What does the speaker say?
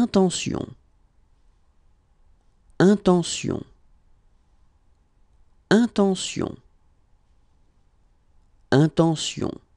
Intention. Intention. Intention. Intention.